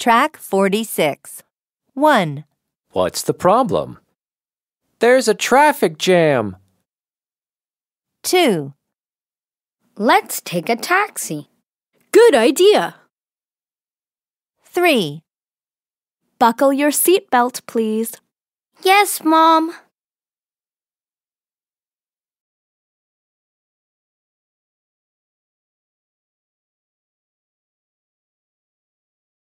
Track 46. 1. What's the problem? There's a traffic jam. 2. Let's take a taxi. Good idea. 3. Buckle your seatbelt, please. Yes, Mom.